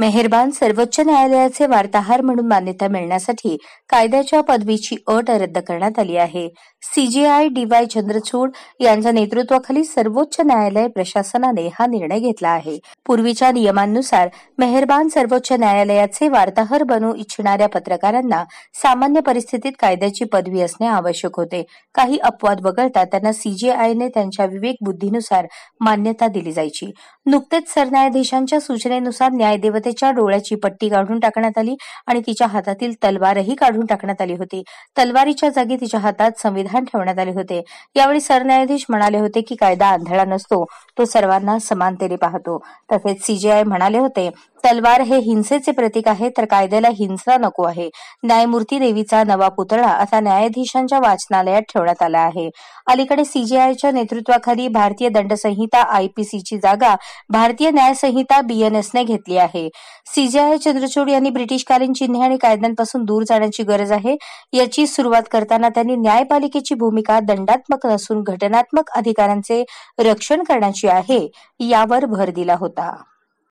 मेहरबान सर्वोच्च न्यायालयाचे वार्ताहर म्हणून मान्यता मिळण्यासाठी कायद्याच्या पदवीची अट रद्द करण्यात आली आहे सीजीआय डी वाय चंद्रचूड यांच्या नेतृत्वाखाली सर्वोच्च न्यायालय प्रशासनाने हा निर्णय घेतला आहे पूर्वीच्या नियमांनुसार मेहरबान सर्वोच्च न्यायालयाचे वार्ताहर बनू इच्छिणाऱ्या पत्रकारांना सामान्य परिस्थितीत कायद्याची पदवी असणे आवश्यक होते काही अपवाद वगळता त्यांना सीजीआयने त्यांच्या विवेक बुद्धीनुसार मान्यता दिली जायची नुकतेच सरन्यायाधीशांच्या सूचनेनुसार न्यायदेवता जनतेच्या डोळ्याची पट्टी काढून टाकण्यात आली आणि तिच्या हातातील तलवारही काढून टाकण्यात आली होती तलवारीच्या जागी तिच्या हातात संविधान ठेवण्यात आले होते यावेळी सरन्यायाधीश म्हणाले होते की कायदा आंधळा नसतो तो सर्वांना समानतेने पाहतो तसेच सीजेआय म्हणाले होते तलवार हे हिंसेचे प्रतीक आहे तर कायद्याला हिंसा नको आहे न्यायमूर्ती देवीचा नवा पुतळा असा न्यायाधीशांच्या वाचनालयात ठेवण्यात आला आहे अलीकडे सीजीआयच्या नेतृत्वाखाली भारतीय दंडसंहिता आयपीसीची जागा भारतीय न्यायसंहिता बीएनएसने घेतली आहे सीजीआय चंद्रचूड यांनी ब्रिटिशकालीन चिन्हे आणि कायद्यांपासून दूर जाण्याची गरज आहे याची सुरुवात करताना त्यांनी न्यायपालिकेची भूमिका दंडात्मक नसून घटनात्मक अधिकारांचे रक्षण करण्याची आहे यावर भर दिला होता